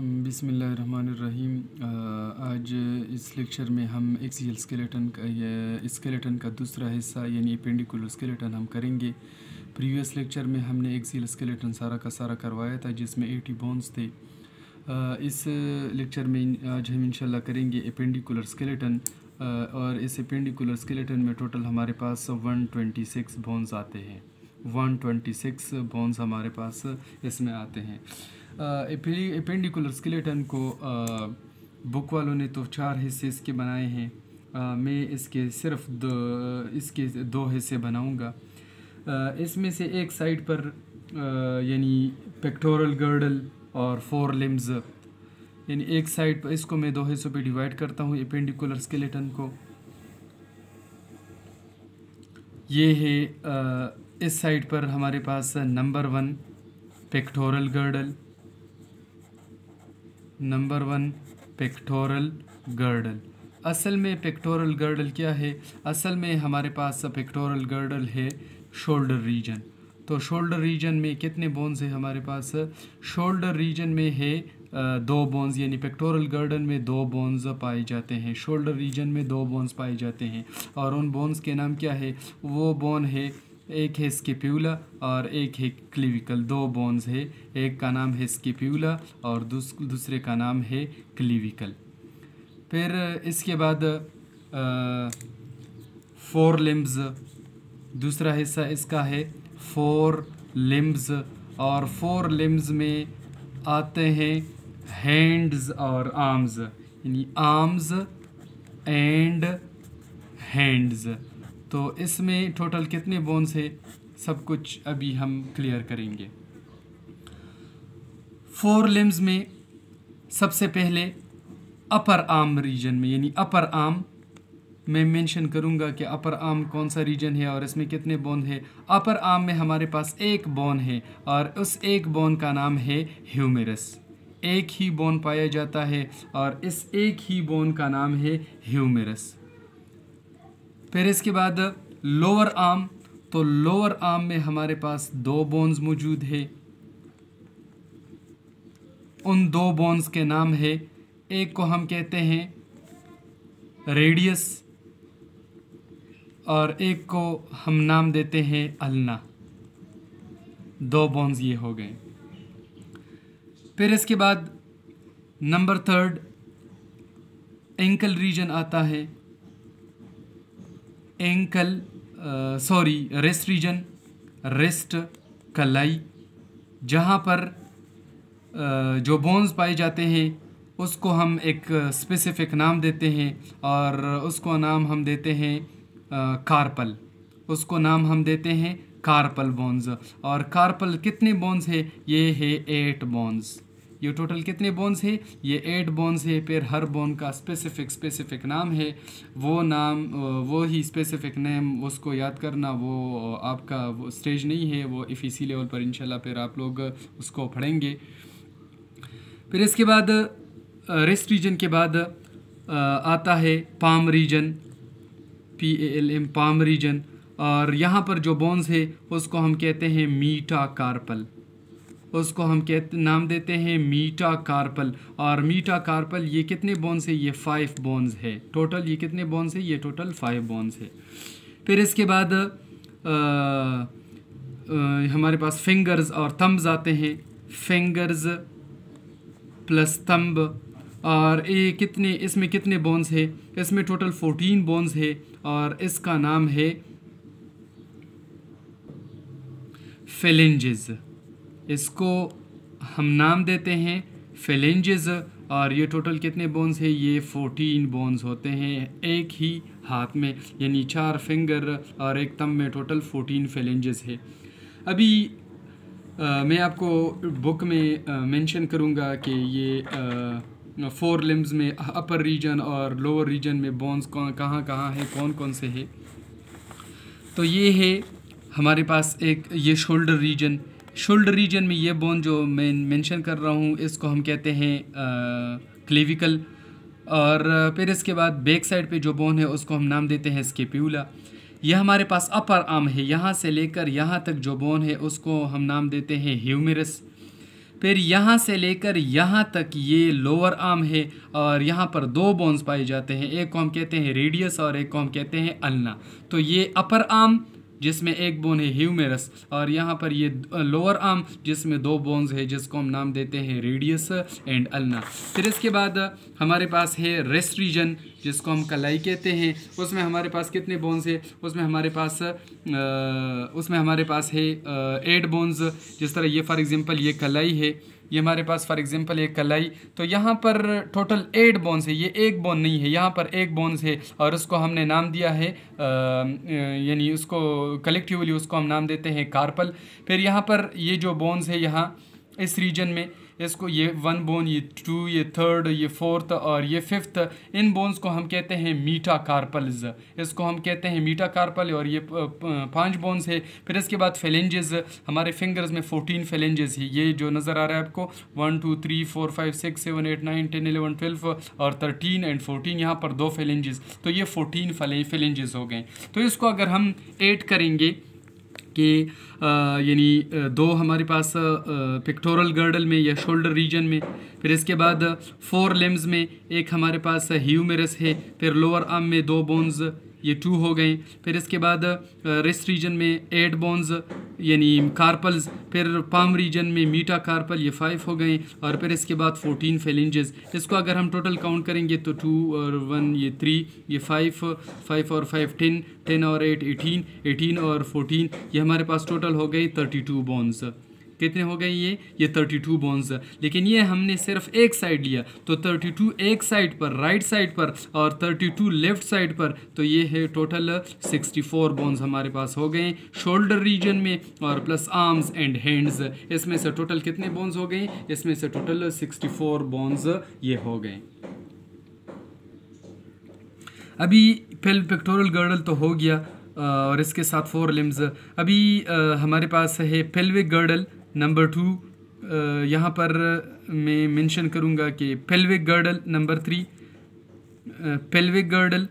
बिसमीम आज इस लेक्चर में हम एक्सियल स्केलेटन का स्केलेटन का दूसरा हिस्सा यानी पेंडिकुलर स्केलेटन हम करेंगे प्रीवियस लेक्चर में हमने एक्सील स्केलेटन सारा का सारा करवाया था जिसमें एटी बोन्स थे इस लेक्चर में आज हम इंशाल्लाह करेंगे एपेंडिकुलर स्केलेटन और इस एपेंडिकुलर स्केलेटन में टोटल हमारे पास 126 बोन्स आते हैं 126 बोन्स हमारे पास इसमें आते हैं अपेंडिकुलर स्केलेटन को बुक वालों ने तो चार हिस्से इसके बनाए हैं मैं इसके सिर्फ दो इसके दो हिस्से बनाऊंगा इसमें से एक साइड पर यानी पेक्टोरल गर्डल और फोर लिम्स यानी एक साइड पर इसको मैं दो हिस्सों पे डिवाइड करता हूँ एपेंडिकुलर स्केलेटन को ये है आ, इस साइड पर हमारे पास number one pectoral girdle number one pectoral girdle असल में पेक्टोरल गर्डल क्या है असल में हमारे पास पेक्टोरल गर्डल है शोल्डर रीजन तो शोल्डर रीजन में कितने बोन्स है हमारे पास शोल्डर रीजन में है दो बोन्स यानी पेक्टोरल गर्डन में दो बोन्स पाए जाते हैं शोल्डर रीजन में दो बोन्स पाए जाते हैं और उन बोन्स के नाम क्या है वो बोन है एक है स्किप्यूला और एक है क्लिविकल दो बोन्स है एक का नाम है स्किप्यूला और दूस, दूसरे का नाम है क्लिविकल फिर इसके बाद आ, फोर लिम्ब्स दूसरा हिस्सा इसका है फोर लिम्ब्स और फोर लिम्ब्स में आते हैं हैंड्स और आर्म्स यानी आर्म्स एंड हैंड्स तो इसमें टोटल कितने बोन्स है सब कुछ अभी हम क्लियर करेंगे फोर लिम्स में सबसे पहले अपर आर्म रीजन में यानी अपर आर्म मैं मेंशन करूंगा कि अपर आर्म कौन सा रीजन है और इसमें कितने बोन है अपर आर्म में हमारे पास एक बोन है और उस एक बोन का नाम है ह्यूमेरस एक ही बोन पाया जाता है और इस एक ही बोन का नाम है ह्यूमेरस फिर इसके बाद लोअर आर्म तो लोअर आर्म में हमारे पास दो बोन्स मौजूद है उन दो बोन्स के नाम है एक को हम कहते हैं रेडियस और एक को हम नाम देते हैं अलना दो बोन्स ये हो गए फिर इसके बाद नंबर थर्ड एंकल रीजन आता है ankle sorry wrist region wrist कलाई जहाँ पर आ, uh, जो बोन्स पाए जाते हैं उसको हम एक स्पेसिफिक uh, नाम देते हैं और उसको नाम हम देते हैं कार्पल uh, उसको नाम हम देते हैं कार्पल बोन्स और कार्पल कितने बोन्स है ये है एट बोन्स ये टोटल कितने बोन्स है ये एट बोन्स है फिर हर बोन का स्पेसिफिक स्पेसिफिक नाम है वो नाम वो ही स्पेसिफिक नेम उसको याद करना वो आपका वो स्टेज नहीं है वो इफ इसी लेवल पर इंशाल्लाह फिर आप लोग उसको पढ़ेंगे फिर इसके बाद रेस्ट रीजन के बाद आता है palm region P A L M palm region और यहाँ पर जो बोन्स है उसको हम कहते हैं मीटा कार्पल उसको हम कहते नाम देते हैं मीटा कार्पल और मीटा कार्पल ये कितने बोन्स है ये फाइव बोन्स है टोटल ये कितने बोन्स है ये टोटल फाइव बोन्स है फिर इसके बाद आ, आ, हमारे पास फिंगर्स और थम्ब्स आते हैं फिंगर्स प्लस थम्ब और ये कितने इसमें कितने बोन्स है इसमें टोटल फोर्टीन बोन्स है और इसका नाम है फिलेंजेज़ इसको हम नाम देते हैं फेलेंजेज और ये टोटल कितने बोन्स हैं ये फोर्टीन बोन्स होते हैं एक ही हाथ में यानी चार फिंगर और एक तम में टोटल फोर्टीन फेलेंजेस है अभी आ, मैं आपको बुक में मेंशन करूँगा कि ये आ, फोर लिम्स में अपर रीजन और लोअर रीजन में बोन्स कौन कहाँ कहाँ हैं कौन कौन से है तो ये है हमारे पास एक ये शोल्डर रीजन शोल्डर रीजन में ये बोन जो मैं मेंशन कर रहा हूँ इसको हम कहते हैं क्लेविकल और फिर इसके बाद बैक साइड पे जो बोन है उसको हम नाम देते हैं स्केप्यूला ये हमारे पास अपर आर्म है यहाँ से लेकर यहाँ तक जो बोन है उसको हम नाम देते हैं ह्यूमरस फिर यहाँ से लेकर यहाँ तक ये लोअर आर्म है और यहाँ पर दो बोन्स पाए जाते हैं एक को हम कहते हैं रेडियस और एक को हम कहते हैं अल्ना तो ये अपर आर्म जिसमें एक बोन है ह्यूमेरस और यहाँ पर ये लोअर आर्म जिसमें दो बोन्स है जिसको हम नाम देते हैं रेडियस एंड अल्ना फिर इसके बाद हमारे पास है रेस्ट रीजन जिसको हम कलाई कहते हैं उसमें हमारे पास कितने बोन्स है उसमें हमारे पास आ, उसमें हमारे पास है एट बोन्स जिस तरह ये फॉर एग्ज़ाम्पल ये कलाई है ये हमारे पास फॉर एग्जांपल एक कलाई तो यहाँ पर टोटल एट बोन्स है ये एक बोन नहीं है यहाँ पर एक बोन्स है और उसको हमने नाम दिया है यानी उसको कलेक्टिवली उसको हम नाम देते हैं कार्पल फिर यहाँ पर ये जो बोन्स है यहाँ इस रीजन में इसको ये वन बोन ये टू ये थर्ड ये फोर्थ और ये फिफ्थ इन बोन्स को हम कहते हैं मीटा कार्पल्स इसको हम कहते हैं मीठा कार्पल और ये पांच बोन्स है फिर इसके बाद फेलेंजेस हमारे फिंगर्स में फोर्टीन फेलेंजेस है ये जो नज़र आ रहा है आपको one two three four five six seven eight nine ten eleven twelve और थर्टीन एंड फोर्टीन यहाँ पर दो फेलेंजेस तो ये फोर्टीन फेलेंजेस हो गए तो इसको अगर हम एड करेंगे उसके यानी दो हमारे पास पिक्टोरल गर्डल में या शोल्डर रीजन में फिर इसके बाद फोर लेम्स में एक हमारे पास ह्यूमेरस है फिर लोअर आर्म में दो बोन्स ये टू हो गए फिर इसके बाद रिस्ट रीजन में एट बोन्स यानी कार्पल्स फिर पाम रीजन में मीटा कार्पल ये फाइव हो गए और फिर इसके बाद फोर्टीन फेलेंजेस इसको अगर हम टोटल काउंट करेंगे तो टू और वन ये थ्री ये फाइव फाइव और फाइव टेन टेन और एट एटीन एटीन और फोर्टीन ये हमारे पास टोटल हो गए थर्टी टू बॉन्स कितने हो गए ये ये थर्टी टू बोन्स लेकिन ये हमने सिर्फ एक साइड लिया तो थर्टी टू एक साइड पर राइट साइड पर और थर्टी टू लेफ्ट साइड पर तो ये है टोटल सिक्सटी फोर बोन्स हमारे पास हो गए शोल्डर रीजन में और प्लस आर्म्स एंड हैंड्स इसमें से टोटल कितने बोन्स हो गए इसमें से टोटल सिक्सटी फोर बोन्स ये हो गए अभी फेल पेक्टोरल गर्डल तो हो गया और इसके साथ फोर लिम्स अभी हमारे पास है पेल्विक गर्डल नंबर टू यहाँ पर मैं मेंशन करूँगा कि pelvic girdle number three pelvic girdle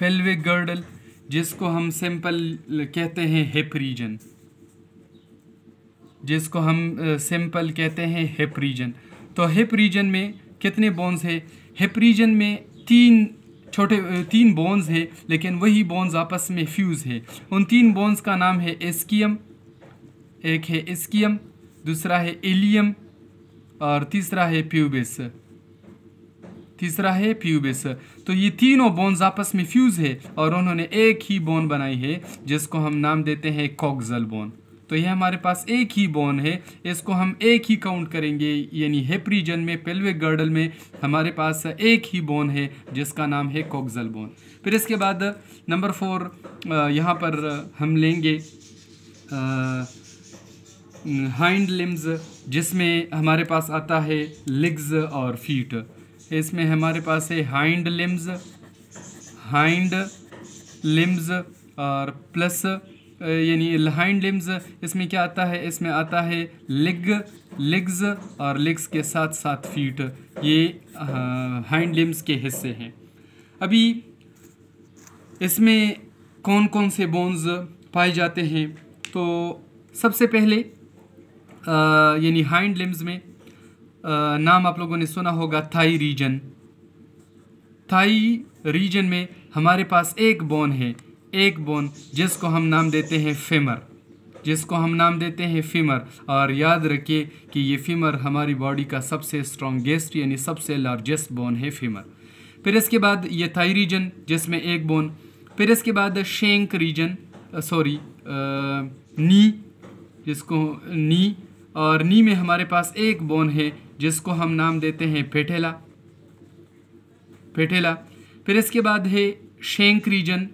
pelvic girdle जिसको हम सिंपल कहते हैं हिप रीजन जिसको हम सिंपल कहते हैं हिप रीजन तो हिप रीजन में कितने बोन्स है हिप रीजन में तीन छोटे तीन बोन्स है लेकिन वही बोन्स आपस में फ्यूज़ है उन तीन बोन्स का नाम है एस्कियम एक है एस्कियम दूसरा है एलियम और तीसरा है प्यूबिस तीसरा है प्यूबिस तो ये तीनों बोन्स आपस में फ्यूज़ है और उन्होंने एक ही बोन बनाई है जिसको हम नाम देते हैं कॉक्जल बोन तो ये हमारे पास एक ही बोन है इसको हम एक ही काउंट करेंगे यानी हेप्रीजन में पेल्विक गर्डल में हमारे पास एक ही बोन है जिसका नाम है कोक्जल बोन फिर इसके बाद नंबर फोर यहाँ पर हम लेंगे हाइंड लिम्स जिसमें हमारे पास आता है लिग्स और फीट इसमें हमारे पास है हाइंड लिम्स हाइंड लिम्स और प्लस यानी लहाइंड लिम्स इसमें क्या आता है इसमें आता है लेग लिग्स और लेग्स के साथ साथ फीट ये हाइंड लिम्स के हिस्से हैं अभी इसमें कौन कौन से बोन्स पाए जाते हैं तो सबसे पहले यानी हाइंड लिम्स में आ, नाम आप लोगों ने सुना होगा थाई रीजन थाई रीजन में हमारे पास एक बोन है एक बोन जिसको हम नाम देते हैं फेमर जिसको हम नाम देते हैं फीमर और याद रखिए कि ये फीमर हमारी बॉडी का सबसे स्ट्रॉन्गेस्ट यानी सबसे लार्जेस्ट बोन है फीमर फिर इसके बाद ये थाई रीजन जिसमें एक बोन फिर इसके बाद शेंक रीजन सॉरी नी जिसको नी और नी में हमारे पास एक बोन है जिसको हम नाम देते हैं पेठेला पेठेला फिर इसके बाद है shank region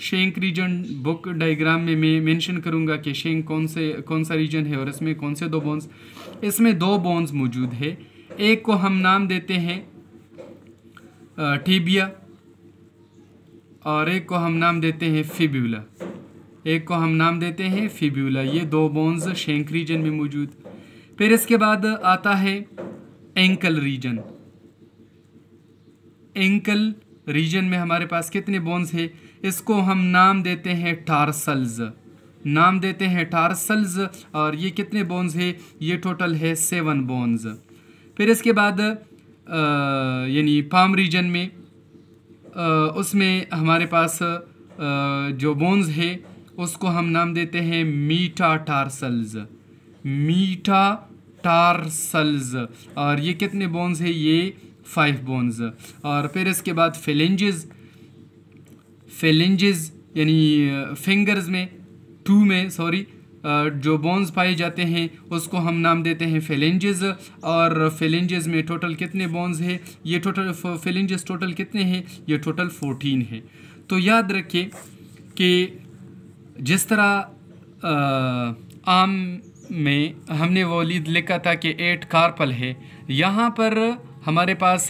shank region book diagram में मैं मेंशन करूंगा कि शेंक कौन से कौन सा रीजन है और इसमें कौन से दो बोन्स इसमें दो बोन्स मौजूद है एक को हम नाम देते हैं टीबिया और एक को हम नाम देते हैं फिब्यूला एक को हम नाम देते हैं फिब्यूला ये दो बोन्स शेंक रीजन में मौजूद फिर इसके बाद आता है एंकल रीजन एंकल रीजन में हमारे पास कितने बोन्स है इसको हम नाम देते हैं टारसल्स नाम देते हैं टारसल्स और ये कितने बोन्स है ये टोटल है सेवन बोन्स फिर इसके बाद यानी पाम रीजन में आ, उसमें हमारे पास आ, जो बोन्स है उसको हम नाम देते हैं मीठा टारसल्स मीठा टारसल्स और ये कितने बोन्स है ये फाइव बोन्स और फिर इसके बाद फिलेंजेस फिलेंजेस यानी फिंगर्स uh, में टू में सॉरी uh, जो बोन्स पाए जाते हैं उसको हम नाम देते हैं फेलेंजेस और फेलेंजेस में टोटल कितने बोन्स हैं ये टोटल फेलेंजेस टोटल कितने हैं ये टोटल फोर्टीन है तो याद रखें कि जिस तरह uh, आम में हमने वो लिखा था कि एट कार्पल है यहाँ पर हमारे पास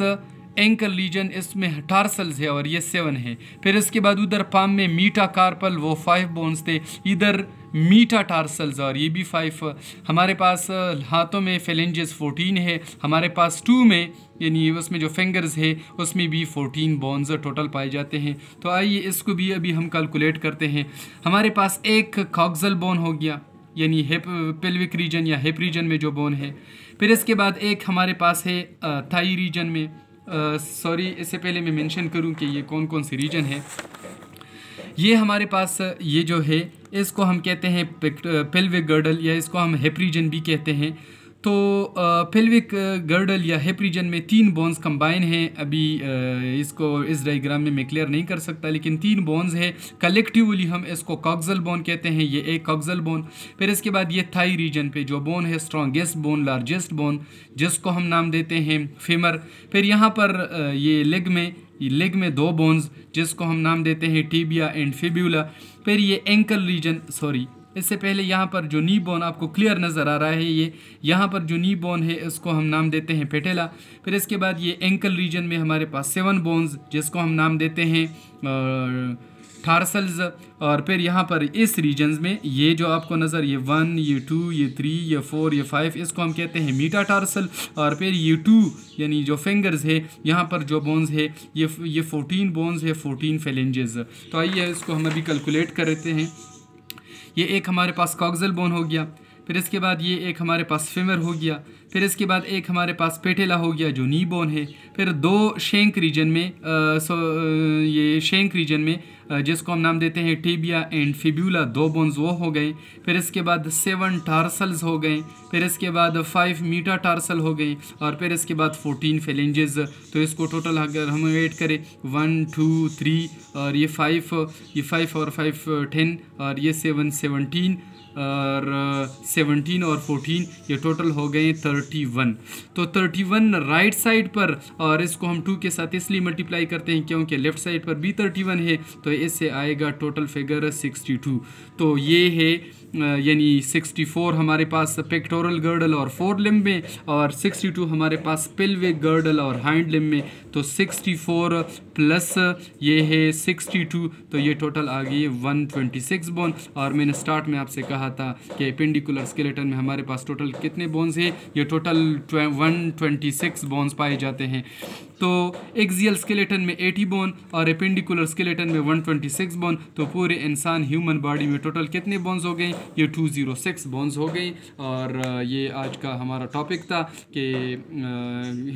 एंकल लीजन इसमें टार्सल्स है और ये सेवन है फिर इसके बाद उधर पाम में मीटा कार्पल वो फाइव बोन्स थे इधर मीटा टार्सल्स और ये भी फाइव हमारे पास हाथों में फेलेंजेस फोर्टीन है हमारे पास टू में यानी उसमें जो फिंगर्स है उसमें भी फोर्टीन बोन्स टोटल पाए जाते हैं तो आइए इसको भी अभी हम कैलकुलेट करते हैं हमारे पास एक कागजल बोन हो गया यानी हिप पेल्विक रीजन या हिप रीजन में जो बोन है फिर इसके बाद एक हमारे पास है थाई रीजन में सॉरी इससे पहले मैं मेंशन करूं कि ये कौन कौन सी रीजन है ये हमारे पास ये जो है इसको हम कहते हैं पेल्विक गर्डल या इसको हम हिप रीजन भी कहते हैं तो पेल्विक गर्डल या हिप रीजन में तीन बोन्स कंबाइन हैं अभी इसको इस डायग्राम में मैं क्लियर नहीं कर सकता लेकिन तीन बोन्स हैं कलेक्टिवली हम इसको कॉक्जल बोन कहते हैं ये एक कॉक्जल बोन फिर इसके बाद ये थाई रीजन पे जो बोन है स्ट्रॉन्गेस्ट बोन लार्जेस्ट बोन जिसको हम नाम देते हैं फेमर फिर यहाँ पर ये लेग में लेग में दो बोन्स जिसको हम नाम देते हैं टीबिया एंड फिब्यूला फिर ये एंकल रीजन सॉरी इससे पहले यहाँ पर जो नी बोन आपको क्लियर नज़र आ रहा है ये यहाँ पर जो नी बोन है इसको हम नाम देते हैं पेटेला फिर इसके बाद ये एंकल रीजन में हमारे पास सेवन बोन्स जिसको हम नाम देते हैं थारसल्स और फिर यहाँ पर इस रीजन में ये जो आपको नज़र ये वन ये टू ये थ्री ये फोर ये फाइव इसको हम कहते हैं मीटा टार्सल और फिर ये टू यानी जो फिंगर्स है यहाँ पर जो बोन्स है ये ये फोटीन बोन्स है फोटीन फेलेंजेस तो आइए इसको हम अभी कैलकुलेट करते हैं ये एक हमारे पास कॉक्जल बोन हो गया फिर इसके बाद ये एक हमारे पास फेमर हो गया फिर इसके बाद एक हमारे पास पेटेला हो गया जो नी बोन है फिर दो शेंक रीजन में आ, सो ये शेंक रीजन में जिसको हम नाम देते हैं टीबिया एंड फिब्यूला दो बोन्स वो हो गए फिर इसके बाद सेवन टार्सल्स हो गए फिर इसके बाद फाइव मीटा टार्सल हो गए और फिर इसके बाद फोर्टीन फेलेंजेस तो इसको टोटल अगर हम वेट करें वन टू थ्री और ये फाइव ये फाइव और फाइव टेन और ये सेवन सेवनटीन और सेवनटीन और फोर्टीन ये टोटल हो गए थर्टी वन तो थर्टी वन राइट साइड पर और इसको हम टू के साथ इसलिए मल्टीप्लाई करते हैं क्योंकि लेफ्ट साइड पर भी थर्टी वन है तो इससे आएगा टोटल फिगर सिक्सटी टू तो ये है यानी 64 हमारे पास पेक्टोरल गर्डल और फोर लिम में और 62 हमारे पास पिलवे गर्डल और हाइंड लिम में तो 64 प्लस ये है 62 तो ये टोटल आ गई 126 बोन और मैंने स्टार्ट में आपसे कहा रहा था कि अपेंडिकुलर स्केलेटन में हमारे पास टोटल कितने बोन्स हैं ये total one twenty six bones पाए जाते हैं तो एक्जियल स्केलेटन में एटी बोन और एपेंडिकुलर स्केलेटन में वन ट्वेंटी सिक्स बोन तो पूरे इंसान ह्यूमन बॉडी में टोटल कितने बोन्स हो गए ये टू ज़ीरो सिक्स बोन्स हो गई और ये आज का हमारा टॉपिक था कि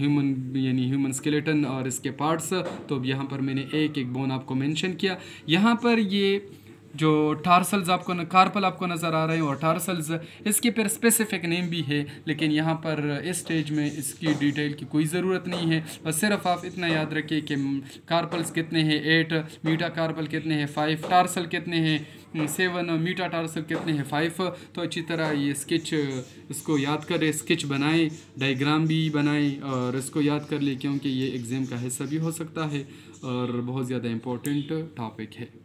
ह्यूमन यानी ह्यूमन स्केलेटन और इसके पार्ट्स तो अब यहाँ पर मैंने एक एक बोन आपको मेंशन किया यहाँ पर ये जो टार्सल्स आपको न, कार्पल आपको नज़र आ रहे हैं और टार्सल्स इसके पर स्पेसिफिक नेम भी है लेकिन यहाँ पर इस स्टेज में इसकी डिटेल की कोई ज़रूरत नहीं है बस सिर्फ आप इतना याद रखिए कि कार्पल्स हम्म, कितने हैं एट मीटा कार्पल कितने हैं फाइव टार्सल कितने हैं सेवन मीटा टार्सल कितने हैं फाइव तो अच्छी तरह ये स्केच इसको याद करें स्केच बनाएं डायग्राम भी बनाएं और इसको याद कर लें क्योंकि ये एग्ज़ाम का हिस्सा भी हो सकता है और बहुत ज़्यादा इम्पोर्टेंट टॉपिक है